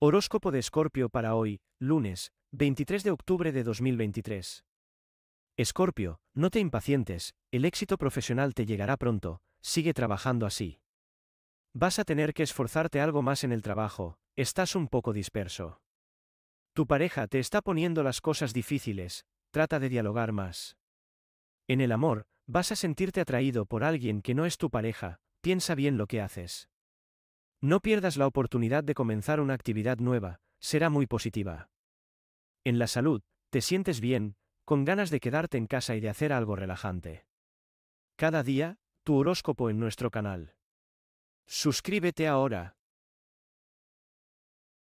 Horóscopo de Escorpio para hoy, lunes, 23 de octubre de 2023. Escorpio, no te impacientes, el éxito profesional te llegará pronto, sigue trabajando así. Vas a tener que esforzarte algo más en el trabajo, estás un poco disperso. Tu pareja te está poniendo las cosas difíciles, trata de dialogar más. En el amor, vas a sentirte atraído por alguien que no es tu pareja, piensa bien lo que haces. No pierdas la oportunidad de comenzar una actividad nueva, será muy positiva. En la salud, te sientes bien, con ganas de quedarte en casa y de hacer algo relajante. Cada día, tu horóscopo en nuestro canal. Suscríbete ahora,